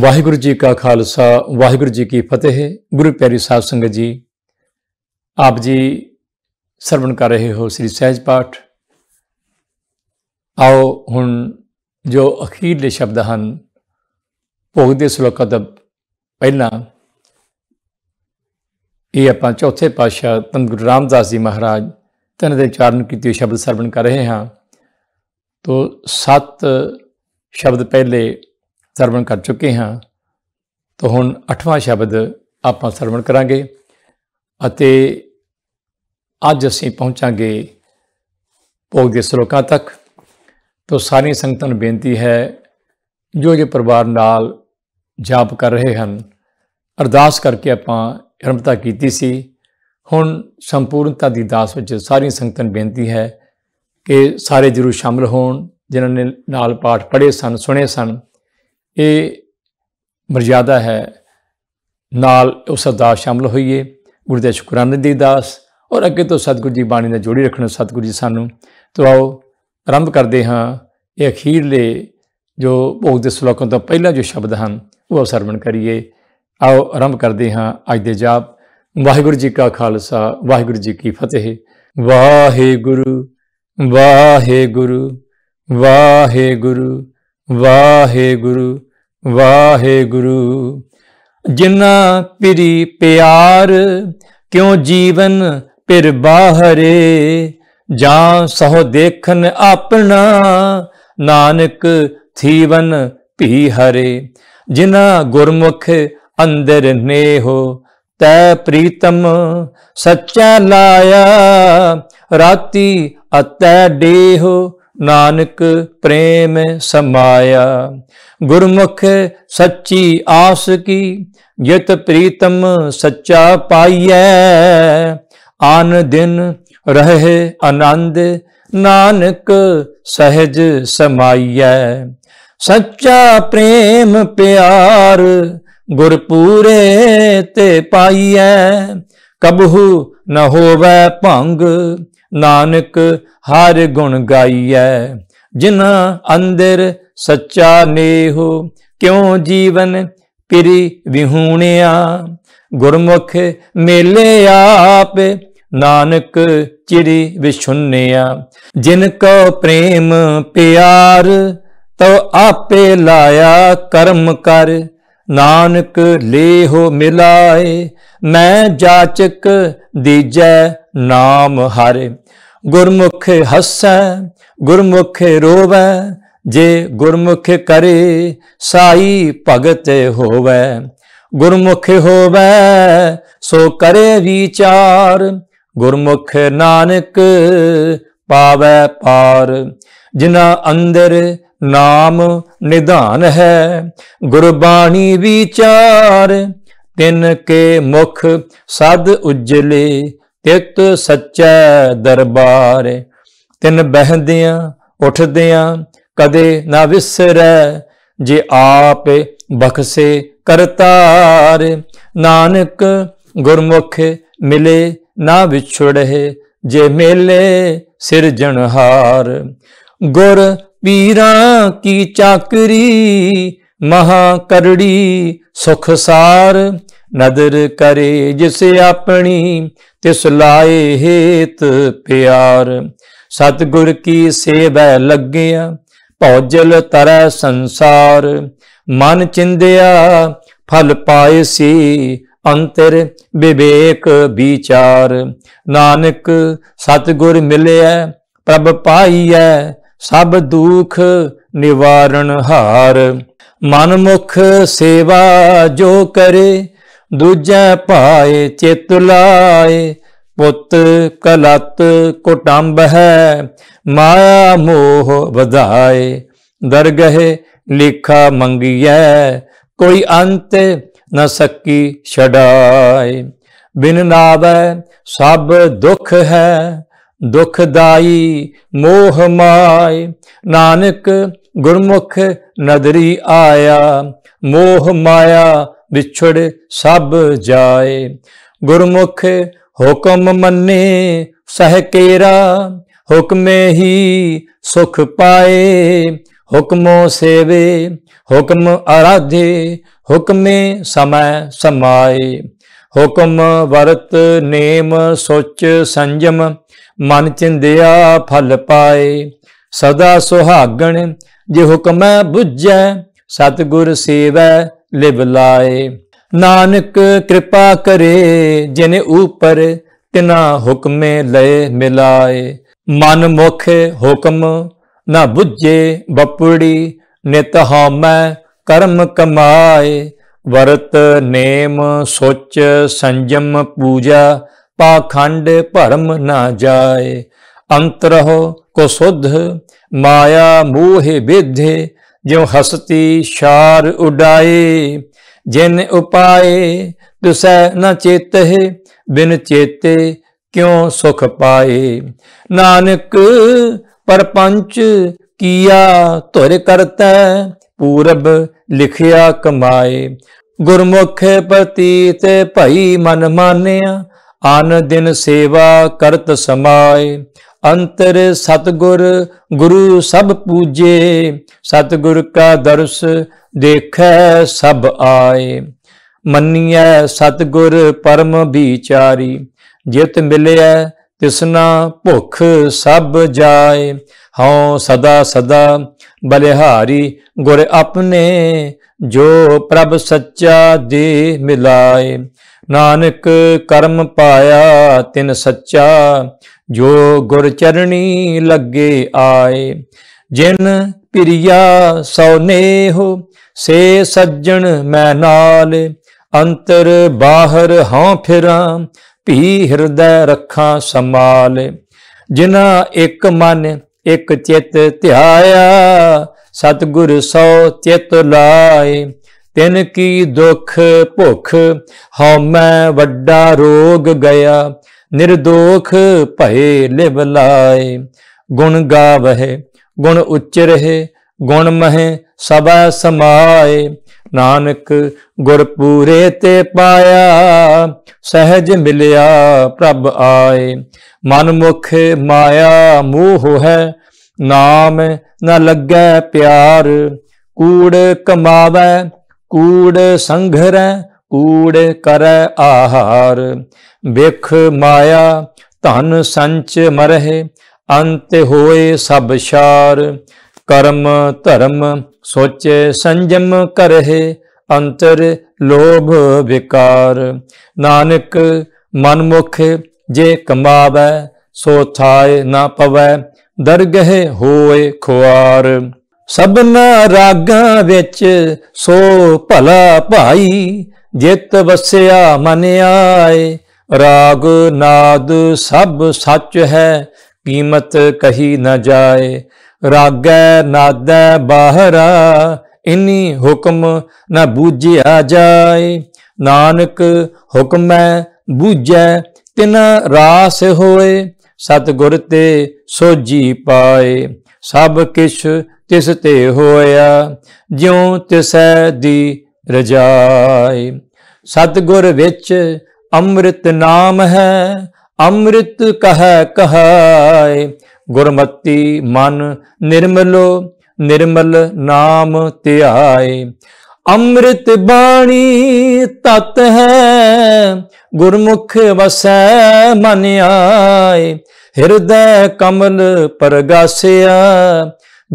ਵਾਹਿਗੁਰੂ ਜੀ ਕਾ ਖਾਲਸਾ ਵਾਹਿਗੁਰੂ ਜੀ ਕੀ ਫਤਿਹ ਗੁਰੂ ਪਿਆਰੀ ਸਾਧ ਸੰਗਤ ਜੀ ਆਪ ਜੀ ਸਰਵਣ ਕਰ ਰਹੇ ਹੋ ਸ੍ਰੀ ਸਹਿਜ ਪਾਠ ਆਓ ਹੁਣ ਜੋ ਅਖੀਰਲੇ ਸ਼ਬਦ ਹਨ ਭੋਗ ਦੇ ਸ਼ਲੋਕਾਂ ਦਾ ਪਹਿਲਾ ਇਹ ਆਪਾਂ ਚੌਥੇ ਪਾਤਸ਼ਾਹ ਤਨ ਗੁਰੂ ਰਾਮਦਾਸ ਜੀ ਮਹਾਰਾਜ ਤਨ ਦੇ ਚਾਰਨ ਕੀਤੇ ਸ਼ਬਦ ਸਰਵਣ ਕਰ ਰਹੇ ਹਾਂ ਤੋ ਸਤ ਸ਼ਬਦ ਪਹਿਲੇ ਸਰਵਣ ਕਰ ਚੁੱਕੇ ਹਾਂ ਤਾਂ ਹੁਣ ਅਠਵਾਂ ਸ਼ਬਦ ਆਪਾਂ ਸਰਵਣ ਕਰਾਂਗੇ ਅਤੇ ਅੱਜ ਅਸੀਂ ਪਹੁੰਚਾਂਗੇ ਭੋਗ ਦੇ ਸ਼ਲੋਕਾਂ ਤੱਕ ਤੋਂ ਸਾਰੀ ਸੰਗਤਾਂ ਨੂੰ ਬੇਨਤੀ ਹੈ ਜੋ ਜੇ ਪਰਿਵਾਰ ਨਾਲ ਜਾਪ ਕਰ ਰਹੇ ਹਨ ਅਰਦਾਸ ਕਰਕੇ ਆਪਾਂ ਹਰਮਤਾ ਕੀਤੀ ਸੀ ਹੁਣ ਸੰਪੂਰਨਤਾ ਦੀ ਦਾਸ ਵਿੱਚ ਸਾਰੀ ਸੰਗਤਾਂ ਨੂੰ ਬੇਨਤੀ ਹੈ ਕਿ ਸਾਰੇ ਜਰੂਰ ਸ਼ਾਮਲ ਹੋਣ ਜਿਨ੍ਹਾਂ ਨੇ ਨਾਲ ਪਾਠ ਪੜ੍ਹੇ ਸਨ ਸੁਣੇ ਸਨ ਇਹ ਮਰਜ਼ਾਦਾ ਹੈ ਨਾਲ ਉਸ ਅਰਦਾਸ ਸ਼ਾਮਲ ਹੋਈਏ ਗੁਰੂ ਦੇ ਸ਼ੁਕਰਾਨੇ ਦੀ ਦਾਸ ਔਰ ਅੱਗੇ ਤੋਂ ਸਤਿਗੁਰੂ ਜੀ ਬਾਣੀ ਨਾਲ ਜੋੜੀ ਰੱਖਣਾ ਸਤਿਗੁਰੂ ਜੀ ਸਾਨੂੰ ਤੋ ਆਓ ਆਰੰਭ ਕਰਦੇ ਹਾਂ ਇਹ ਅਖੀਰਲੇ ਜੋ ਭੋਗ ਦੇ ਸ਼ਲੋਕਾਂ ਤੋਂ ਪਹਿਲਾਂ ਜੋ ਸ਼ਬਦ ਹਨ ਉਹ ਸਰਵਣ ਕਰੀਏ ਆਓ ਆਰੰਭ ਕਰਦੇ ਹਾਂ ਅੱਜ ਦੇ ਜਾਪ ਵਾਹਿਗੁਰੂ ਜੀ ਕਾ ਖਾਲਸਾ ਵਾਹਿਗੁਰੂ ਜੀ ਕੀ ਫਤਿਹ ਵਾਹਿਗੁਰੂ ਵਾਹਿਗੁਰੂ ਵਾਹਿਗੁਰੂ ਵਾਹਿਗੁਰੂ ਵਾਹਿਗੁਰੂ ਜਿਨ੍ਹਾਂ ਪਿਰੀ ਪਿਆਰ ਕਿਉ ਜੀਵਨ ਪਿਰ ਬਾਹਰੇ ਜਾਂ ਸਹੋ ਦੇਖਨ ਆਪਣਾ ਨਾਨਕ ਥੀਵਨ ਭੀ ਹਰੇ ਜਿਨ੍ਹਾਂ ਗੁਰਮੁਖ ਅੰਦਰ ਹੋ ਤੈ ਪ੍ਰੀਤਮ ਸੱਚਾ ਲਾਇਆ ਰਾਤੀ ਅਤੈ ਦੇਹ ਨਾਨਕ ਪ੍ਰੇਮ ਸਮਾਇਆ ਗੁਰਮੁਖ ਸੱਚੀ ਆਸ ਕੀ ਜਿਤ ਪ੍ਰੀਤਮ ਸੱਚਾ ਪਾਈਐ ਆਨ ਦਿਨ ਰਹੇ ਆਨੰਦ ਨਾਨਕ ਸਹਿਜ ਸਮਾਈਐ ਸੱਚਾ ਪ੍ਰੇਮ ਪਿਆਰ ਗੁਰਪੂਰੇ ਤੇ ਪਾਈਐ ਕਬਹੂ ਨ ਹੋਵੇ ਭੰਗ ਨਾਨਕ ਹਰ ਗੁਣ ਗਾਈਐ ਜਿਨ੍ਹਾਂ ਅੰਦਰ ਸੱਚਾ ਨੇਹ ਕਿਉ ਜੀਵਨ ਪਿਰੀ ਵਿਹੂਣਿਆ ਗੁਰਮੁਖ ਮੇਲੇ ਆਪ ਨਾਨਕ ਚਿਰਿ ਵਿਛੁੰਨਿਆ ਜਿਨ ਕੋ ਪ੍ਰੇਮ ਪਿਆਰ ਤੋ ਆਪੇ ਲਾਇਆ ਕਰਮ ਕਰ ਨਾਨਕ ਲੇਹੋ ਮਿਲਾਏ ਮੈਂ ਜਾਚਕ ਦੀਜੈ ਨਾਮ ਹਰਿ ਗੁਰਮੁਖ ਹੱਸੈ ਗੁਰਮੁਖ ਰੋਵੈ ਜੇ ਗੁਰਮੁਖ ਕਰੇ ਸਾਈ ਭਗਤ ਹੋਵੇ ਗੁਰਮੁਖ ਹੋਵੇ ਸੋ ਕਰੇ ਵਿਚਾਰ ਗੁਰਮੁਖ ਨਾਨਕ ਪਾਵੇ ਪਾਰ ਜਿਨ੍ਹਾਂ ਅੰਦਰ ਨਾਮ ਨਿਧਾਨ ਹੈ ਗੁਰਬਾਣੀ ਵਿਚਾਰ ਤਿਨ ਕੇ ਮੁਖ ਸਦ ਉਜਲੇ ਤਿਤ ਸੱਚੇ ਦਰਬਾਰ ਤਿਨ ਬਹਿੰਦਿਆਂ ਉੱਠਦਿਆਂ ਕਦੇ ਨਾ ਵਿਸਰੈ ਜੇ ਆਪ ਬਖਸੇ ਕਰਤਾਰ ਨਾਨਕ ਗੁਰਮੁਖ ਮਿਲੇ ਨਾ ਵਿਛੜੇ ਜੇ ਸਿਰ ਸਿਰਜਣਹਾਰ ਗੁਰ ਪੀਰਾਂ ਕੀ ਚਾਕਰੀ ਮਹਾ ਕਰੜੀ ਸੁਖਸਾਰ ਨਦਰ ਕਰੇ ਜਿਸ ਆਪਣੀ ਤਿਸ ਲਾਏ ਹੇਤ ਪਿਆਰ ਸਤਗੁਰ ਕੀ ਸੇਵੈ ਲੱਗਿਆ ਭੌਜਲ ਤਰੈ ਸੰਸਾਰ ਮਨ ਚਿੰਦਿਆ ਫਲ ਪਾਏ ਸੀ ਅੰਤਰ ਵਿਵੇਕ ਵਿਚਾਰ ਨਾਨਕ ਸਤਗੁਰ ਮਿਲਿਆ ਪ੍ਰਭ ਪਾਈਐ ਸਭ ਦੁਖ ਨਿਵਾਰਣ ਹਾਰ ਮਨ ਮੁਖ ਸੇਵਾ ਜੋ ਕਰੇ ਦੂਜੈ ਪਾਏ ਚਿਤ ਲਾਏ ਪੁੱਤ ਕਲਤ ਕੁਟੰਬ ਹੈ ਮਾਇਆ ਮੋਹ ਵਧਾਏ ਦਰਗਹਿ ਲਿਖਾ ਮੰਗਿਐ ਕੋਈ ਅੰਤ ਨ ਸਕੀ ਛਡਾਏ ਬਿਨ ਨਾਵੈ ਸਭ ਦੁਖ ਹੈ ਦੁਖਦਾਈ ਮੋਹ ਮਾਇ ਨਾਨਕ ਗੁਰਮੁਖ ਨਦਰੀ ਆਇਆ ਮੋਹ ਮਾਇਆ ਵਿਛੜ ਸਭ ਜਾਏ ਗੁਰਮੁਖ ਹੁਕਮ ਮੰਨੇ ਸਹਿ ਕੇਰਾ ਹੁਕਮੇ ਹੀ ਸੁਖ ਪਾਏ ਹੁਕਮੋ ਸੇਵੇ ਹੁਕਮ ਅਰਾਧੇ ਹੁਕਮੇ ਸਮੈ ਸਮਾਏ ਹੁਕਮ ਵਰਤ ਨੇਮ ਸੋਚ ਸੰਜਮ ਮਨ ਚਿੰਦਿਆ ਫਲ ਪਾਏ ਸਦਾ ਸੁਹਾਗਣ ਜੇ ਹੁਕਮੈ ਬੁੱਝੈ ਸਤਗੁਰ ਸੇਵੈ ਲਿਵ ਲਾਏ ਨਾਨਕ ਕਿਰਪਾ ਕਰੇ ਜਿਨੇ ਉਪਰ ਤਿਨਾ ਹੁਕਮੇ ਲਏ ਮਿਲਾਏ ਮਨ ਮੁਖ ਹੁਕਮ ਨਾ 부ਝੇ ਬਪੜੀ ਨਿਤ ਹਮੈ ਕਰਮ ਕਮਾਏ ਵਰਤ ਨੇਮ ਸੋਚ ਸੰਜਮ ਪੂਜਾ ਪਾਖੰਡ ਭਰਮ ਨਾ ਜਾਏ ਅੰਤਰਹੁ ਕੋ ਸੁਧ ਮਾਇਆ ਮੋਹਿ ਵਿਧੇ ਜਿਉ ਹਸਤੀ ਛਾਰ ਉਡਾਏ ਜਿਨ ਉਪਾਏ ਦੁਸੈ ਨ ਚੇਤਹਿ ਬਿਨ ਚੇਤੇ ਕਿਉ ਸੁਖ ਪਾਏ ਨਾਨਕ ਪਰਪੰਚ ਕੀਆ ਧੁਰ ਕਰਤਾ ਪੂਰਬ ਲਿਖਿਆ ਕਮਾਏ ਗੁਰਮੁਖ ਤੇ ਭਈ ਮਨ ਮਾਨਿਆ ਆਨ ਦਿਨ ਸੇਵਾ ਕਰਤ ਸਮਾਏ ਅੰਤਰ ਸਤਗੁਰ ਗੁਰੂ ਸਭ ਪੂਜੇ ਸਤਗੁਰ ਕਾ ਦਰਸ ਦੇਖੈ ਸਭ ਆਏ ਮੰਨਿਐ ਸਤਗੁਰ ਪਰਮ ਵਿਚਾਰੀ ਜਿਤ ਮਿਲਿਆ ਤਿਸਨਾ ਭੁਖ ਸਭ ਜਾਏ ਹਉ ਸਦਾ ਸਦਾ ਬਲਿਹਾਰੀ ਗੁਰ ਆਪਣੇ ਜੋ ਪ੍ਰਭ ਸੱਚਾ ਦੇ ਮਿਲਾਏ ਨਾਨਕ ਕਰਮ ਪਾਇਆ ਤਿਨ ਸੱਚਾ ਜੋ ਗੁਰ ਚਰਣੀ ਲੱਗੇ ਆਏ ਜਿਨ ਪਿਰਿਆ ਸੋ ਨੇਹ ਸੇ ਸੱਜਣ ਮੈਂ ਨਾਲ ਅੰਤਰ ਬਾਹਰ ਹਾਂ ਫਿਰਾਂ ਭੀ ਹਿਰਦੈ ਰੱਖਾਂ ਸਮਾਲ ਜਿਨਾ ਇੱਕ ਮਨ ਇੱਕ ਚਿੱਤ ਧਿਆਇਆ ਸਤਿਗੁਰ ਸੋ ਚਿੱਤ ਲਾਏ ਤਿਨ ਕੀ ਦੁਖ ਭੁਖ ਹਉ ਮੈਂ ਵੱਡਾ ਰੋਗ ਗਿਆ ਨਿਰਦੋਖ ਭਏ ਲਿਵ ਲਾਏ ਗੁਣ ਗਾਵਹਿ ਗੁਣ ਉਚਰਹਿ ਗੁਣ ਮਹਿ ਸਭਾ ਸਮਾਏ ਨਾਨਕ ਗੁਰ ਪੂਰੇ ਤੇ ਪਾਇਆ ਸਹਿਜ ਮਿਲਿਆ ਪ੍ਰਭ ਆਏ ਮਨ ਮੁਖ ਮਾਇਆ ਮੋਹ ਹੈ ਨਾਮ ਨ ਲੱਗੈ ਪਿਆਰ ਕੂੜ ਕਮਾਵੈ ਕੂੜ ਸੰਘਰੈ ਕੂੜ ਕਰੈ ਆਹਾਰ ਵਿਖ ਮਾਇਆ ਧਨ ਸੰਚ ਮਰਹਿ ਅੰਤ ਹੋਏ ਸਭ ਸ਼ਾਰ ਕਰਮ ਧਰਮ ਸੋਚੇ ਸੰਜਮ ਕਰਹਿ ਅੰਤਰ ਲੋਭ ਵਿਕਾਰ ਨਾਨਕ ਮਨਮੁਖ ਜੇ ਕਮਾਵੇ ਸੋ ਥਾਏ ਨਾ ਪਵੈ ਦਰਗਹਿ ਹੋਏ ਖੁਆਰ ਸਭਨਾ ਰਾਗਾਂ ਵਿੱਚ ਸੋ ਭਲਾ ਭਾਈ ਜਿਤ ਵਸਿਆ ਮਨ ਆਏ ਰਾਗ ਨਾਦ ਸਭ ਸੱਚ ਹੈ ਕੀਮਤ ਕਹੀ ਨ ਜਾਏ ਰਾਗੈ ਨਾਦੈ ਬਾਹਰਾ ਇਨੀ ਹੁਕਮ ਨ ਬੂਝਿਆ ਜਾਏ ਨਾਨਕ ਹੁਕਮੈ ਬੂਝੈ ਤਿਨ ਰਾਸ ਹੋਏ ਸਤਗੁਰ ਤੇ ਸੋਜੀ ਪਾਏ ਸਭ ਕਿਛ ਤਿਸ ਤੇ ਹੋਇਆ ਜਿਉ ਤਿਸੈ ਦੀ ਰਜਾਈ ਸਤਗੁਰ ਵਿੱਚ ਅੰਮ੍ਰਿਤ ਨਾਮ ਹੈ ਅੰਮ੍ਰਿਤ ਕਹੈ ਕਹਾਈ ਗੁਰਮਤੀ ਮਨ ਨਿਰਮਲੋ ਨਿਰਮਲ ਨਾਮ ਧਿਆਏ ਅੰਮ੍ਰਿਤ ਬਾਣੀ ਤਤ ਹੈ ਗੁਰਮੁਖ ਵਸੈ ਮਨ ਆਏ ਹਿਰਦੈ ਕਮਲ ਪਰਗਾਸਿਆ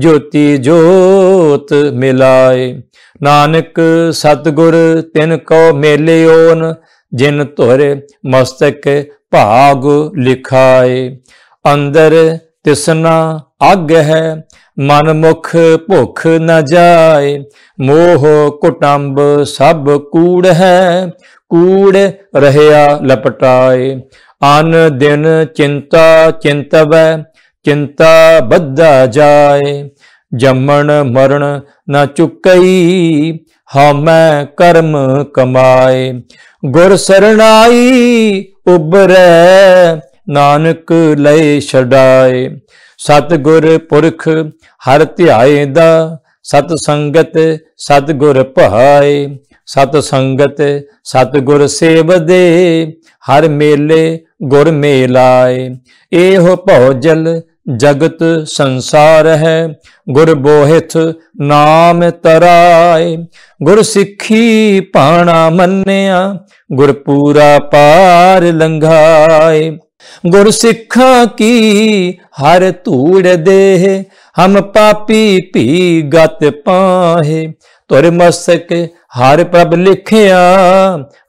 ਜੋਤੀ ਜੋਤ ਮਿਲਾਏ ਨਾਨਕ ਸਤਗੁਰ ਤਿਨ ਕੋ ਮੇਲਿਓਨ ਜਿਨ ਧੁਰ ਮਸਤਕ ਭਾਗ ਲਿਖਾਏ ਅੰਦਰ ਤਿਸਨਾ ਅਗ ਹੈ ਮਨ ਮੁਖ ਭੁਖ ਨ ਜਾਏ ਮੋਹ ਕੁਟੰਬ ਸਭ ਕੂੜ ਹੈ ਕੂੜ ਰਹਿਆ ਲਪਟਾਏ ਅਨ ਦਿਨ ਚਿੰਤਾ ਚਿੰਤਵੈ ਚਿੰਤਾ ਬੱਧਾ ਜਾਏ ਜੰਮਣ ਮਰਨ ਨਾ ਚੁੱਕਈ ਹਮੈ ਕਰਮ ਕਮਾਏ ਗੁਰ ਸਰਣਾਈ ਉਬਰੈ ਨਾਨਕ ਲੈ ਛਡਾਏ ਸਤ ਗੁਰ ਪੁਰਖ ਹਰ ਧਿਆਏ ਦਾ ਸਤ ਸੰਗਤ ਸਤ ਗੁਰ ਭਾਏ ਸਤ ਸੰਗਤ ਸਤ ਗੁਰ ਸੇਵਦੇ ਹਰ ਮੇਲੇ ਗੁਰ ਮੇਲਾਏ ਇਹੋ ਭੌਜਲ ਜਗਤ ਸੰਸਾਰ ਹੈ ਗੁਰ ਬੋਹਿਥ ਨਾਮ ਤਰਾਏ ਗੁਰ ਸਿੱਖੀ ਪਾਣਾ ਮੰਨਿਆ ਗੁਰ ਪੂਰਾ ਪਾਰ ਲੰਘਾਏ ਗੁਰ ਸਿੱਖਾਂ ਕੀ ਹਰ ਧੂੜ ਦੇਹ ਹਮ ਪਾਪੀ ਭੀ ਗਤ ਪਾਹੇ ਤੁਰ ਮਸਕ ਹਰ ਪ੍ਰਭ ਲਿਖਿਆ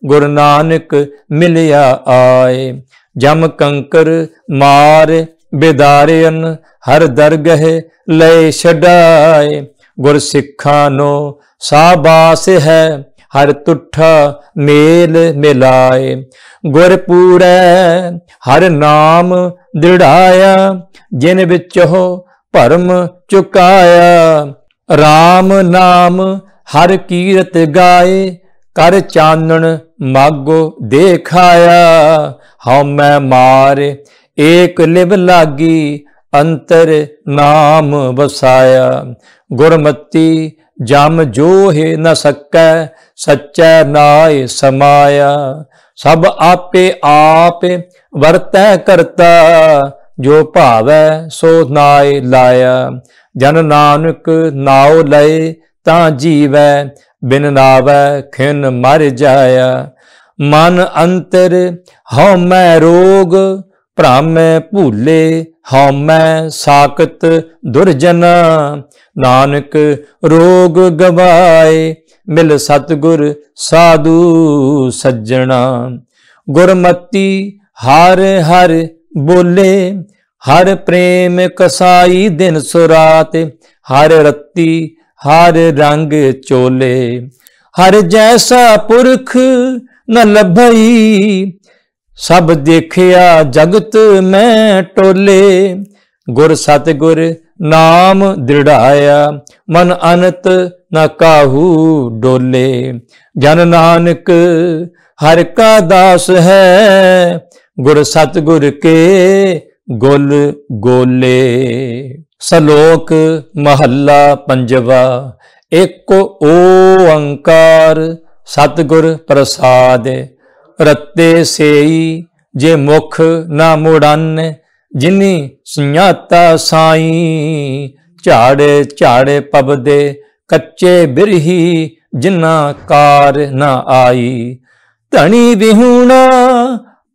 ਗੁਰੂ ਨਾਨਕ ਮਿਲਿਆ ਆਏ ਜਮ ਕੰਕਰ ਮਾਰ ਬਿਦਾਰਿਅਨ ਹਰ ਦਰਗਹਿ ਲੈ ਛਡਾਏ ਗੁਰ ਸਿੱਖਾਂ ਨੂੰ ਸਾਬਾਸ ਹੈ ਹਰ ਤੁਠਾ ਮੇਲ ਮਿਲਾਏ ਗੁਰ ਪੂਰੈ ਹਰ ਨਾਮ ਦਿੜਾਇਆ ਜਿਨ ਵਿੱਚੋ ਭਰਮ ਚੁਕਾਇਆ RAM ਨਾਮ ਹਰ ਕੀਰਤ ਗਾਏ ਕਰ ਚਾਨਣ ਮਾਗੋ ਦੇਖਾਇਆ ਹਉ ਮੈਂ ਮਾਰੇ ਏਕ ਲਿਵ ਲਾਗੀ ਅੰਤਰ ਨਾਮ ਵਸਾਇਆ ਗੁਰਮਤੀ ਜਮ ਜੋ ਹੈ ਨ ਸਕੈ ਸਚੈ ਨਾਇ ਸਮਾਇਆ ਸਭ ਆਪੇ ਆਪ ਵਰਤੈ ਕਰਤਾ ਜੋ ਭਾਵੈ ਸੋ ਨਾਇ ਲਾਇਆ ਜਨ ਨਾਨਕ ਨਾਉ ਲਏ ਤਾਂ ਜੀਵੈ ਬਿਨ ਨਾਵੈ ਖਿਨ ਮਰ ਜਾਇਆ ਮਨ ਅੰਤਰ ਹਉ ਮੈ ਰੋਗ ਭ੍ਰਮ ਭੂਲੇ ਹਉਮੈ ਸਾਕਤ ਦੁਰਜਨ ਨਾਨਕ ਰੋਗ ਗਵਾਏ ਮਿਲ ਸਤਗੁਰ ਸਾਧੂ ਸੱਜਣਾ ਗੁਰਮਤੀ ਹਰ ਹਰ ਬੋਲੇ ਹਰ ਪ੍ਰੇਮ ਕਸਾਈ ਦਿਨ ਸੁਰਾਤ ਹਰ ਰੱਤੀ ਹਰ ਰੰਗ ਚੋਲੇ ਹਰ ਜੈਸਾ ਪੁਰਖ ਨ ਲੱਭਈ ਸਭ ਦੇਖਿਆ ਜਗਤ ਮੈਂ ਟੋਲੇ ਗੁਰ ਸਤਗੁਰ ਨਾਮ ਦਿੜਾਇਆ ਮਨ ਅਨਤ ਨਾ ਕਾਹੂ ਡੋਲੇ ਜਨ ਨਾਨਕ ਹਰ ਕਾ ਦਾਸ ਹੈ ਗੁਰ ਸਤਗੁਰ ਕੇ ਗੁਲ ਗੋਲੇ ਸਲੋਕ ਮਹੱਲਾ ਪੰਜਵਾ ਇੱਕ ਓ ਓੰਕਾਰ ਸਤਗੁਰ ਪ੍ਰਸਾਦ ਰੱਤੇ ਸੇਈ ਜੇ ਮੁਖ ਨਾ ਮੋੜਨ ਜਿਨੀ ਸੁਣਾਤਾ ਸਾਈ ਝਾੜੇ ਝਾੜੇ ਪਬਦੇ ਕੱਚੇ ਬਿਰਹੀ ਜਿਨਾ ਕਾਰ ਨਾ ਆਈ ਧਣੀ ਵਿਹੂਣਾ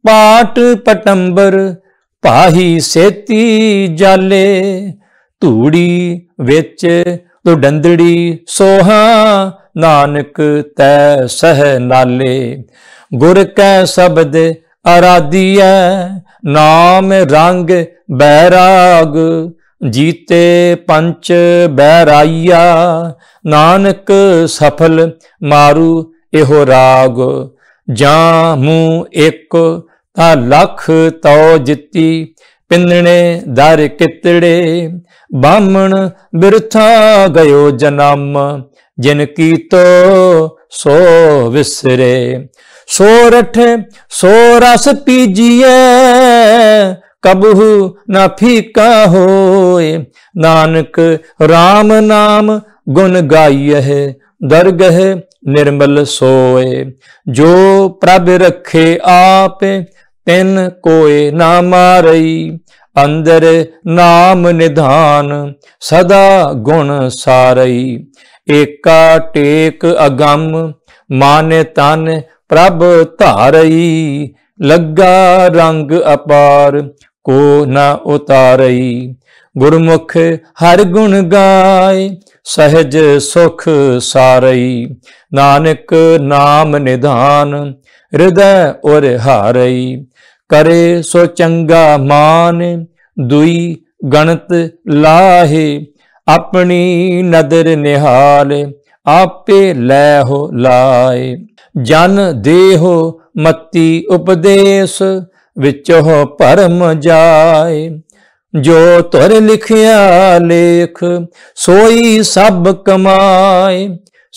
ਪਾਟ ਪਟੰਬਰ ਪਾਹੀ ਸੇਤੀ ਜਾਲੇ ਧੂੜੀ ਵਿੱਚ ਤੋ ਡੰਦੜੀ ਸੋਹਾ ਨਾਨਕ ਤੈ ਸਹ ਨਾਲੇ ਗੁਰ ਕੈ ਸ਼ਬਦ ਅਰਾਧੀਐ ਨਾਮ ਰੰਗ ਬੈਰਾਗ ਜੀਤੇ ਪੰਚ ਬੈਰਾਈਆ ਨਾਨਕ ਸਫਲ ਮਾਰੂ ਇਹੋ ਰਾਗ ਜਾਂ ਮੂੰ ਇੱਕ ਤਾਂ ਲਖ ਤਉ ਜਿੱਤੀ ਪਿੰਨਣੇ ਦਰ ਕਿਤੜੇ ਬਾਹਮਣ ਬਿਰਥਾ ਗਇਓ ਜਨਮ ਜਿਨ ਕੀਤੋ ਸੋ ਵਿਸਰੇ ਸੋਰਠ ਸੋ ਰਸ ਪੀਜੀਏ ਕਬਹੂ ਨਾ ਫੀਕਾ ਹੋਏ ਨਾਨਕ RAM ਨਾਮ ਗੁਣ ਗਾਈਏ ਦਰਗਹ ਨਿਰਮਲ ਸੋਏ ਜੋ ਪ੍ਰਭ ਰਖੇ ਆਪੇ ਤਿਨ ਕੋਏ ਨਾ ਮਾਰਈ ਅੰਦਰ ਨਾਮ ਨਿਧਾਨ ਸਦਾ ਗੁਣ ਸਾਰਈ ਏਕਾ ਟੇਕ ਅਗੰਮ ਮਾਨੇ ਤਨ ਪ੍ਰਭ ਧਾਰਈ ਲੱਗਾ ਰੰਗ ਅਪਾਰ ਕੋ ਨਾ ਉਤਾਰਈ ਗੁਰਮੁਖ ਹਰ ਗੁਣ ਗਾਏ ਸਹਿਜ ਸੁਖ ਸਾਰਈ ਨਾਨਕ ਨਾਮ ਨਿਧਾਨ ਹਿਰਦੈ ਔਰ ਹਾਰਈ ਕਰੇ ਸੋ ਚੰਗਾ ਮਾਨ ਦੁਈ ਗਣਤ ਲਾਹੇ ਆਪਣੀ ਨਦਰ ਨਿਹਾਲ ਆਪੇ ਲੈ ਹੋ ਲਾਏ ਜਨ ਦੇਹ ਮਤੀ ਉਪਦੇਸ਼ ਵਿੱਚੋਂ ਭਰਮ ਜਾਏ ਜੋ ਤੁਰ ਲਿਖਿਆ ਲੇਖ ਸੋਈ ਸਭ ਕਮਾਏ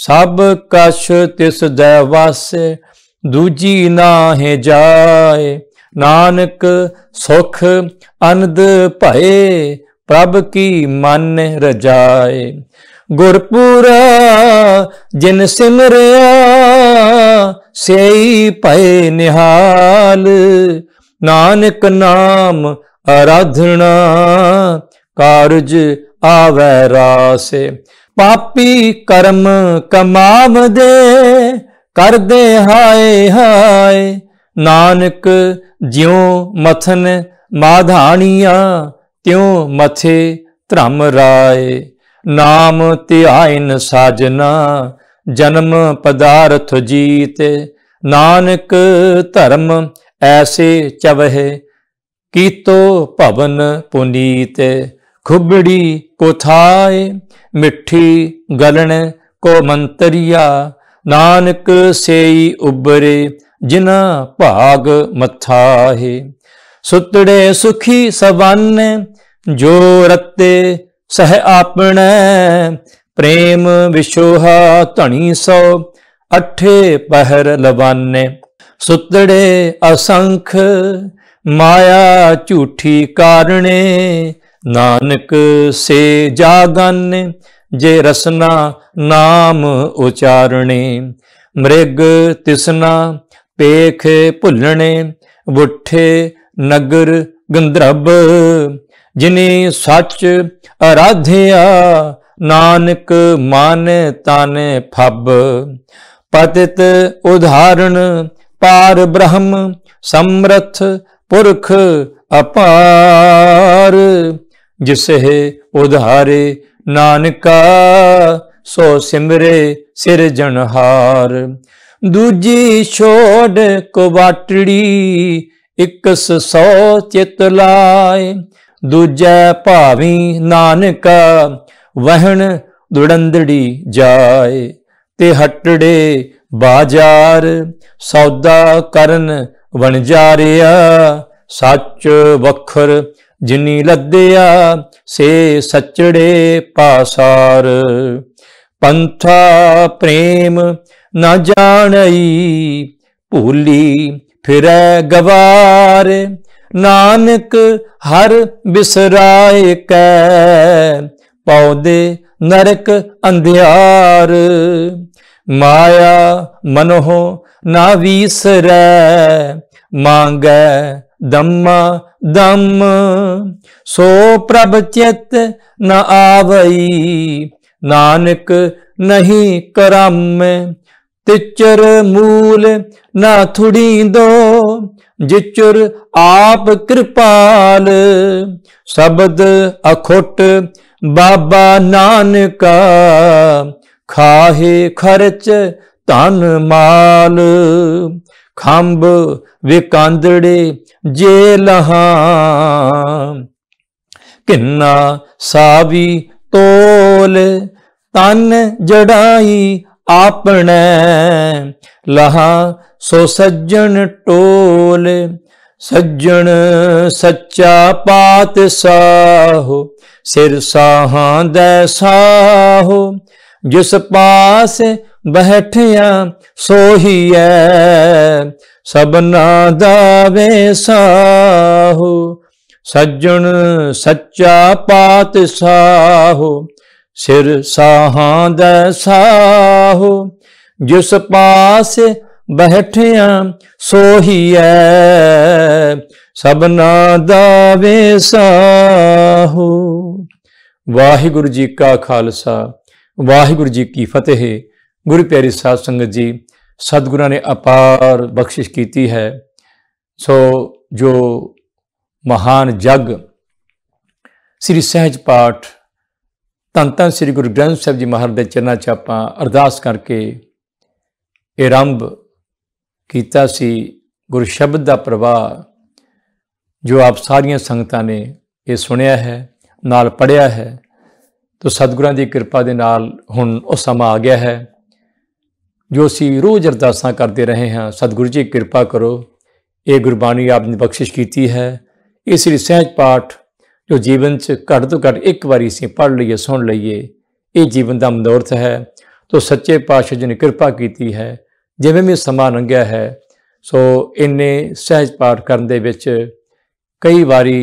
ਸਭ ਕਛ ਤਿਸ ਦੇ ਵਾਸੇ ਦੂਜੀ ਨਾਹੇ ਜਾਏ ਨਾਨਕ ਸੁਖ ਅਨੰਦ ਭਏ ਪ੍ਰਭ ਕੀ ਮਨ ਰਜਾਏ ਗੁਰਪੂਰਾ ਜਿਨ ਸਿਮਰਿਆ ਸਈ ਪਏ ਨਿਹਾਲ ਨਾਨਕ ਨਾਮ ਅਰਾਧਣਾ ਕਾਰਜ ਆਵੈ ਰਾਸੇ ਪਾਪੀ ਕਰਮ ਕਮਾਵਦੇ ਕਰਦੇ ਹਾਏ ਹਾਏ ਨਾਨਕ ਜਿਉ ਮਥਨ ਮਾਧਾਣੀਆਂ ਤਿਉ ਮਥੇ ਧਰਮ ਰਾਏ ਨਾਮ ਧਿਆਇਨ ਸਾਜਨਾ ਜਨਮ ਪਦਾਰਥ ਜੀਤ ਨਾਨਕ ਧਰਮ ਐਸੇ ਚਵਹਿ ਕੀਤੋ ਭਵਨ ਪੁਨੀਤ ਖੁਬੜੀ ਕੋਥਾਇ ਮਿੱਠੀ ਗਲਣ ਕੋ ਮੰਤਰੀਆ ਨਾਨਕ ਸੇਈ ਉਬਰੇ ਜਿਨਾ ਭਾਗ ਮਥਾਹੇ ਸੁਤੜੇ ਸੁਖੀ ਸਵਨ ਜੋ ਰੱਤੇ ਸਹਿ ਆਪਣੈ ਪ੍ਰੇਮ ਵਿਸ਼ੋਹਾ ਧਣੀ ਸੋ ਅਠੇ ਪਹਿਰ ਲਵਾਨੇ ਸੁਤੜੇ ਅਸੰਖ ਮਾਇਆ ਝੂਠੀ ਕਾਰਣੇ ਨਾਨਕ ਸੇ ਜਾਗਨ ਜੇ ਰਸਨਾ ਨਾਮ ਉਚਾਰਣੇ ਮ੍ਰਿਗ ਤਿਸਨਾ ਪੇਖ ਭੁੱਲਣੇ ਬੁੱਠੇ ਨਗਰ ਗੰਧਰਬ ਜਿਨੇ ਸੱਚ ਅਰਾਧਿਆ ਨਾਨਕ ਮਨ ਤਨ ਫੱਬ ਪਤਿਤ ਉਧਾਰਣ ਪਾਰ ਬ੍ਰਹਮ ਸਮਰਥ ਪੁਰਖ ਅਪਾਰ ਜਿਸਹਿ ਉਧਾਰੇ ਨਾਨਕਾ ਸੋ ਸਿਮਰੇ ਸਿਰਜਣਹਾਰ ਦੂਜੀ ਛੋੜ ਕਵਾਟੜੀ ਇਕਸ ਸੋ ਚਿਤ ਲਾਏ ਦੂਜੈ ਭਾਵੀ ਨਾਨਕ ਵਹਿਣ ਦੁੜੰਦੜੀ ਜਾਏ ਤੇ ਹਟੜੇ ਬਾਜ਼ਾਰ ਸੌਦਾ ਕਰਨ ਵਣਜਾਰਿਆ ਸੱਚ ਵਖਰ ਜਿਨੀ ਲੱਦਿਆ ਸੇ ਸੱਚੜੇ ਪਾਸਾਰ ਪੰਥਾ ਪ੍ਰੇਮ ਨਾ ਜਾਣਈ ਭੂਲੀ ਫਿਰੈ ਗਵਾਰ ਨਾਨਕ ਹਰ ਬਿਸਰਾਏ ਕੈ ਪੌਦੇ ਨਰਕ ਅੰਧਿਆਰ ਮਾਇਆ ਮਨੋ ਨਾ ਵੀਸਰੈ ਮੰਗੈ ਦਮਾ ਦਮ ਸੋ ਪ੍ਰਭ ਚਿਤ ਨ ਆਵਈ ਨਾਨਕ ਨਹੀਂ ਕਰਮ ਤਿਚਰ ਮੂਲ ਨਾ ਥੁੜੀਂਦੋ ਜਿਚੁਰ ਆਪ ਕਿਰਪਾਲ ਸ਼ਬਦ ਅਖੁੱਟ ਬਾਬਾ ਨਾਨਕਾ ਖਾਹੇ ਖਰਚ ਧਨ ਮਾਲ ਖੰਭ ਵਿਕਾਂਦੜੇ ਜੇ ਲਹਾ ਕਿੰਨਾ ਸਾਵੀ ਤੋਲ ਤਨ ਜੜਾਈ ਆਪਣੈ ਲਹਾ ਸੋ ਸੱਜਣ ਟੋਲ ਸੱਜਣ ਸੱਚਾ ਪਾਤ ਸਾਹੋ ਸਿਰ ਸਾਹਾਂ ਦੇ ਸਾਹੋ ਜਿਸ ਪਾਸ ਬਹਿਠਿਆ ਸੋਹੀਐ ਸਬਨਾ ਦਾ ਵੇ ਸਾਹੋ ਸੱਜਣ ਸੱਚਾ ਪਾਤ ਸਾਹੋ ਸਿਰ ਸਾਹਾਂ ਦਾ ਸਾਹੋ ਜਿਸ ਪਾਸ ਬੈਠਿਆ ਸੋਹੀ ਐ ਸਭਨਾ ਦਾ ਵੇਸਾਹੋ ਵਾਹਿਗੁਰੂ ਜੀ ਕਾ ਖਾਲਸਾ ਵਾਹਿਗੁਰੂ ਜੀ ਕੀ ਫਤਿਹ ਗੁਰੂ ਪਿਆਰੇ ਸਾਧ ਸੰਗਤ ਜੀ ਸਤਿਗੁਰਾਂ ਨੇ ਅਪਾਰ ਬਖਸ਼ਿਸ਼ ਕੀਤੀ ਹੈ ਸੋ ਜੋ ਮਹਾਨ ਜਗ ਸ੍ਰੀ ਸਹਿਜ ਪਾਠ ਤਾਂ ਤਾਂ ਸ੍ਰੀ ਗੁਰੂ ਗ੍ਰੰਥ ਸਾਹਿਬ ਜੀ ਮਹਾਰਾਜ ਦੇ ਚਰਨਾਂ 'ਚ ਆਪਾਂ ਅਰਦਾਸ ਕਰਕੇ ਆਰੰਭ ਕੀਤਾ ਸੀ ਗੁਰ ਸ਼ਬਦ ਦਾ ਪ੍ਰਵਾਹ ਜੋ ਆਪ ਸਾਰੀਆਂ ਸੰਗਤਾਂ ਨੇ ਇਹ ਸੁਣਿਆ ਹੈ ਨਾਲ ਪੜਿਆ ਹੈ ਤੋ ਸਤਿਗੁਰਾਂ ਦੀ ਕਿਰਪਾ ਦੇ ਨਾਲ ਹੁਣ ਉਹ ਸਮਾਂ ਆ ਗਿਆ ਹੈ ਜੋ ਅਸੀਂ ਰੋਜ਼ ਅਰਦਾਸਾਂ ਕਰਦੇ ਰਹੇ ਹਾਂ ਸਤਿਗੁਰੂ ਜੀ ਕਿਰਪਾ ਕਰੋ ਇਹ ਗੁਰਬਾਣੀ ਆਪ ਨੇ ਬਖਸ਼ਿਸ਼ ਕੀਤੀ ਹੈ ਇਸ ਲਈ ਸਹਿਜ ਪਾਠ ਜੋ ਜੀਵਨ 'ਚ ਘੱਟ ਤੋਂ ਘੱਟ ਇੱਕ ਵਾਰੀ ਸੀ ਪੜ ਲਈਏ ਸੁਣ ਲਈਏ ਇਹ ਜੀਵਨ ਦਾ ਮਨੋਰਥ ਹੈ ਤੋ ਸੱਚੇ ਪਾਤਸ਼ਾਹ ਜੀ ਨੇ ਕਿਰਪਾ ਕੀਤੀ ਹੈ ਜਿਵੇਂ ਵੀ ਸਮਾਂ ਲੰਘਿਆ ਹੈ ਸੋ ਇੰਨੇ ਸਹਿਜ ਪਾਠ ਕਰਨ ਦੇ ਵਿੱਚ ਕਈ ਵਾਰੀ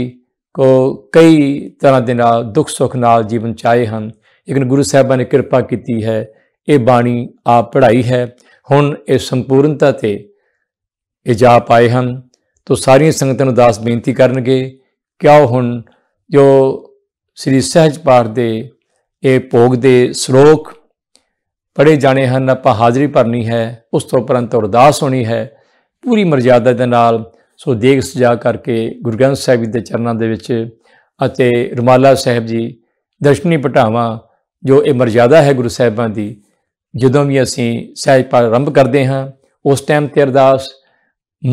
ਕੋ ਕਈ ਤਰ੍ਹਾਂ ਦੇ ਨਾਲ ਦੁੱਖ ਸੁੱਖ ਨਾਲ ਜੀਵਨ ਚਾਏ ਹਨ ਲੇਕਿਨ ਗੁਰੂ ਸਾਹਿਬਾਂ ਨੇ ਕਿਰਪਾ ਕੀਤੀ ਹੈ ਇਹ ਬਾਣੀ ਆ ਪੜਾਈ ਹੈ ਹੁਣ ਇਹ ਸੰਪੂਰਨਤਾ ਤੇ ਇਹ ਜਾ ਪਾਏ ਹਨ ਤੋ ਸਾਰੀਆਂ ਸੰਗਤਾਂ ਨੂੰ ਦਾਸ ਬੇਨਤੀ ਕਰਨਗੇ ਕਿ ਆਓ ਹੁਣ ਜੋ ਸ੍ਰੀ ਸਹਿਜ ਪਾਠ ਦੇ ਇਹ ਭੋਗ ਦੇ ਸ਼ਲੋਕ ਪੜੇ ਜਾਣੇ ਹਨ ਆਪਾਂ ਹਾਜ਼ਰੀ ਭਰਨੀ ਹੈ ਉਸ ਤੋਂ ਪਰੰਤ ਅਰਦਾਸ ਹੋਣੀ ਹੈ ਪੂਰੀ ਮਰਜ਼ਾਦਾ ਦੇ ਨਾਲ ਸੋ ਦੇਖ ਸਜਾ ਕਰਕੇ ਗੁਰੂ ਗ੍ਰੰਥ ਸਾਹਿਬ ਦੇ ਚਰਨਾਂ ਦੇ ਵਿੱਚ ਅਤੇ ਰਮਾਲਾ ਸਾਹਿਬ ਜੀ ਦਰਸ਼ਨੀ ਪਟਾਵਾਂ ਜੋ ਇਹ ਮਰਜ਼ਾਦਾ ਹੈ ਗੁਰੂ ਸਾਹਿਬਾਂ ਦੀ ਜਦੋਂ ਵੀ ਅਸੀਂ ਸਹਿਜ ਪਾਠ ਆਰੰਭ ਕਰਦੇ ਹਾਂ ਉਸ ਟਾਈਮ ਤੇ ਅਰਦਾਸ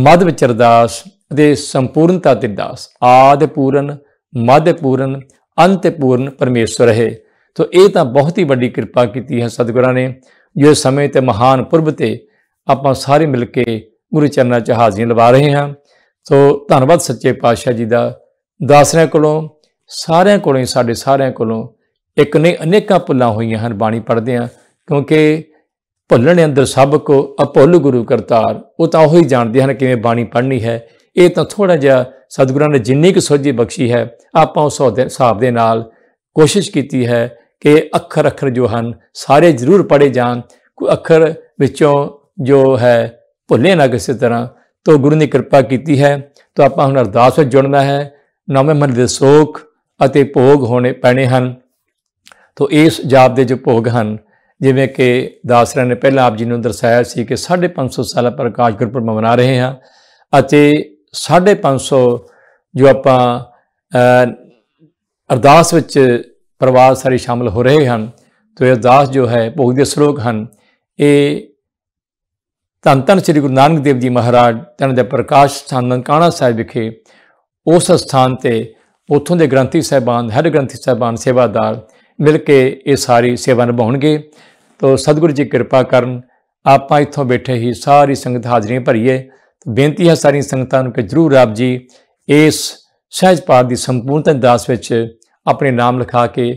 ਮਦ ਵਿੱਚ ਅਰਦਾਸ ਅਤੇ ਸੰਪੂਰਨਤਾ ਤੇ ਅਰਦਾਸ ਆਦ ਪੂਰਨ ਮਾਧਪੂਰਨ ਅੰਤਪੂਰਨ ਪਰਮੇਸ਼ਰ ਹੈ ਤੋ ਇਹ ਤਾਂ ਬਹੁਤ ਹੀ ਵੱਡੀ ਕਿਰਪਾ ਕੀਤੀ ਹੈ ਸਤਿਗੁਰਾਂ ਨੇ ਜੋ ਸਮੇਂ ਤੇ ਮਹਾਨ ਪੁਰਬ ਤੇ ਆਪਾਂ ਸਾਰੇ ਮਿਲ ਕੇ ਗੁਰੂ ਚਰਨਾਂ 'ਚ ਹਾਜ਼ਰੀਆਂ ਲਵਾ ਰਹੇ ਹਾਂ ਸੋ ਧੰਨਵਾਦ ਸੱਚੇ ਪਾਤਸ਼ਾਹ ਜੀ ਦਾ ਦਾਸਰਿਆਂ ਕੋਲੋਂ ਸਾਰਿਆਂ ਕੋਲੋਂ ਸਾਡੇ ਸਾਰਿਆਂ ਕੋਲੋਂ ਇੱਕ ਨਹੀਂ ਅਨੇਕਾਂ ਭੁੱਲਾਂ ਹੋਈਆਂ ਹਨ ਬਾਣੀ ਪੜਦੇ ਆ ਕਿਉਂਕਿ ਭੁੱਲਣ ਅੰਦਰ ਸਭ ਕੋ ਅਪੁੱਲ ਗੁਰੂ ਕਰਤਾਰ ਉਹ ਤਾਂ ਉਹ ਹੀ ਜਾਣਦੇ ਹਨ ਕਿਵੇਂ ਬਾਣੀ ਪੜ੍ਹਨੀ ਹੈ ਇਹ ਤਾਂ ਥੋੜਾ ਜਿਹਾ ਸਤਿਗੁਰਾਂ ਨੇ ਜਿੰਨੀ ਕੁ ਸੋਝੀ ਬਖਸ਼ੀ ਹੈ ਆਪਾਂ ਉਸ ਹਿਸਾਬ ਦੇ ਨਾਲ ਕੋਸ਼ਿਸ਼ ਕੀਤੀ ਹੈ ਕਿ ਅੱਖਰ ਅੱਖਰ ਜੋ ਹਨ ਸਾਰੇ ਜ਼ਰੂਰ ਪੜੇ ਜਾਣ ਕੋਈ ਅੱਖਰ ਵਿੱਚੋਂ ਜੋ ਹੈ ਭੁੱਲੇ ਨਾ ਕਿਸੇ ਤਰ੍ਹਾਂ ਤੋਂ ਗੁਰੂ ਨੇ ਕਿਰਪਾ ਕੀਤੀ ਹੈ ਤਾਂ ਆਪਾਂ ਹੁਣ ਅਰਦਾਸ ਵਿੱਚ ਜੁੜਨਾ ਹੈ ਨਵੇਂ ਮਨ ਦੇ ਸੋਖ ਅਤੇ ਭੋਗ ਹੋਣੇ ਪੈਣੇ ਹਨ ਤੋ ਇਸ ਜਾਪ ਦੇ ਜੋ ਭੋਗ ਹਨ ਜਿਵੇਂ ਕਿ ਦਾਸਰਾ ਨੇ ਪਹਿਲਾਂ ਆਪ ਜੀ ਨੂੰ ਦਰਸਾਇਆ ਸੀ ਕਿ 550 ਸਾਲਾ ਪ੍ਰਕਾਸ਼ ਗੁਰਪੁਰਬ ਮਨਾ ਰਹੇ ਹਾਂ ਅਤੇ 550 ਜੋ ਆਪਾਂ ਅਰਦਾਸ ਵਿੱਚ ਪਰਿਵਾਰ ਸਾਰੇ ਸ਼ਾਮਲ ਹੋ ਰਹੇ ਹਨ ਤੇ ਅਰਦਾਸ ਜੋ ਹੈ ਭੋਗ ਦੇ ਸ਼ਲੋਕ ਹਨ ਇਹ ਤਨ ਤਨ ਸ੍ਰੀ ਗੁਰੂ ਨਾਨਕ ਦੇਵ ਜੀ ਮਹਾਰਾਜ ਤਨ ਦੇ ਪ੍ਰਕਾਸ਼ ਸਥਾਨ ਨਨਕਾਣਾ ਸਾਹਿਬ ਵਿਖੇ ਉਸ ਸਥਾਨ ਤੇ ਉਥੋਂ ਦੇ ਗ੍ਰੰਥੀ ਸਹਿਬਾਨ ਹਰ ਗ੍ਰੰਥੀ ਸਹਿਬਾਨ ਸੇਵਾਦਾਰ ਮਿਲ ਕੇ ਇਹ ਸਾਰੀ ਸੇਵਾ ਨਿਭਾਉਣਗੇ ਤੋ ਸਤਿਗੁਰੂ ਜੀ ਕਿਰਪਾ ਕਰਨ ਆਪਾਂ ਇੱਥੋਂ ਬੈਠੇ ਹੀ ਸਾਰੀ ਸੰਗਤ ਹਾਜ਼ਰੀਆਂ ਭਰੀਏ ਬੇਨਤੀ ਹੈ ਸਾਰੀ ਸੰਗਤਾਂ ਨੂੰ ਕਿ ਜਰੂਰ ਆਪ ਜੀ ਇਸ ਸਹਿਜ ਪਾਠ ਦੀ ਸੰਪੂਰਨਤਾ ਦਾਸ ਵਿੱਚ ਆਪਣੇ ਨਾਮ ਲਿਖਾ ਕੇ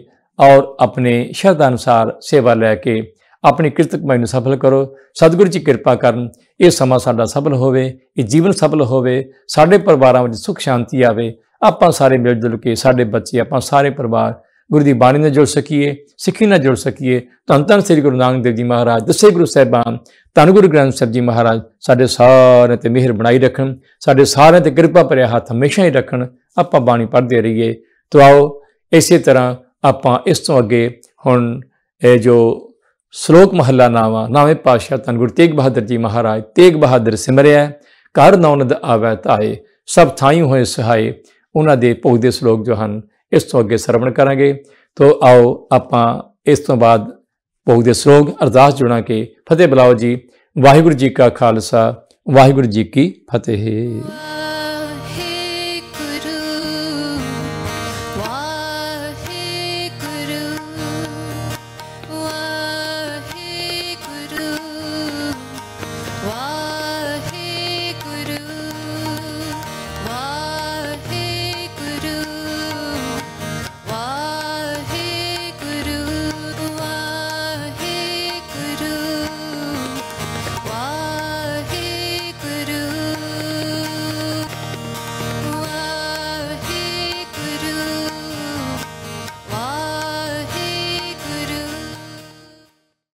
ਔਰ ਆਪਣੇ ਸ਼ਰਧਾ ਅਨੁਸਾਰ ਸੇਵਾ ਲੈ ਕੇ ਆਪਣੀ ਕਿਰਤਕ ਨੂੰ ਸਫਲ ਕਰੋ ਸਤਿਗੁਰੂ ਜੀ ਕਿਰਪਾ ਕਰਨ ਇਹ ਸਮਾਂ ਸਾਡਾ ਸਫਲ ਹੋਵੇ ਇਹ ਜੀਵਨ ਸਫਲ ਹੋਵੇ ਸਾਡੇ ਪਰਿਵਾਰਾਂ ਵਿੱਚ ਸੁਖ ਸ਼ਾਂਤੀ ਆਵੇ ਆਪਾਂ ਸਾਰੇ ਮਿਲ ਜੁਲ ਕੇ ਸਾਡੇ ਬੱਚੇ ਆਪਾਂ ਸਾਰੇ ਪਰਿਵਾਰ ਗੁਰੂ ਦੀ ਬਾਣੀ ਨਾਲ ਜੁੜ ਸਕੀਏ ਸਿੱਖੀ ਨਾਲ ਜੁੜ ਸਕੀਏ ਧੰਨ ਧੰਨ ਸ੍ਰੀ ਗੁਰੂ ਨਾਨਕ ਦੇਵ ਜੀ ਮਹਾਰਾਜ ਦਸੇ ਗੁਰੂ ਸਾਹਿਬਾਨ ਧੰਨ ਗੁਰੂ ਗ੍ਰੰਥ ਸਾਹਿਬ ਜੀ ਮਹਾਰਾਜ ਸਾਡੇ ਸਾਰਿਆਂ ਤੇ ਮਿਹਰ ਬਣਾਈ ਰੱਖਣ ਸਾਡੇ ਸਾਰਿਆਂ ਤੇ ਕਿਰਪਾ ਭਰਿਆ ਹੱਥ ਹਮੇਸ਼ਾ ਹੀ ਰੱਖਣ ਆਪਾਂ ਬਾਣੀ ਪੜ੍ਹਦੇ ਰਹੀਏ ਤੋ ਆਓ ਇਸੇ ਤਰ੍ਹਾਂ ਆਪਾਂ ਇਸ ਤੋਂ ਅੱਗੇ ਹੁਣ ਇਹ ਜੋ ਸ਼ਲੋਕ ਮਹੱਲਾ ਨਾਵਾ ਨਾਵੇਂ ਪਾਸ਼ਾ ਤਨ ਗੁਰੂ ਤੇਗ ਬਹਾਦਰ ਜੀ ਮਹਾਰਾਜ ਤੇਗ ਬਹਾਦਰ ਸਿਮਰਿਆ ਕਰ ਨੌਨਦ ਆਵੈ ਤਾਏ ਸਭ ਥਾਈ ਹੋਏ ਸਹਾਈ ਉਹਨਾਂ ਦੇ ਭੋਗ ਦੇ ਸ਼ਲੋਕ ਜੋ ਹਨ ਇਸ ਤੋਂ ਅੱਗੇ ਸਰਵਣ ਕਰਾਂਗੇ ਤੋਂ ਆਓ ਆਪਾਂ ਇਸ ਤੋਂ ਬਾਅਦ ਭੋਗ ਦੇ ਸ਼ਲੋਕ ਅਰਦਾਸ ਜੁੜਾ ਕੇ ਫਤਿਹ ਬਲਾਓ ਜੀ ਵਾਹਿਗੁਰੂ ਜੀ ਕਾ ਖਾਲਸਾ ਵਾਹਿਗੁਰੂ ਜੀ ਕੀ ਫਤਿਹ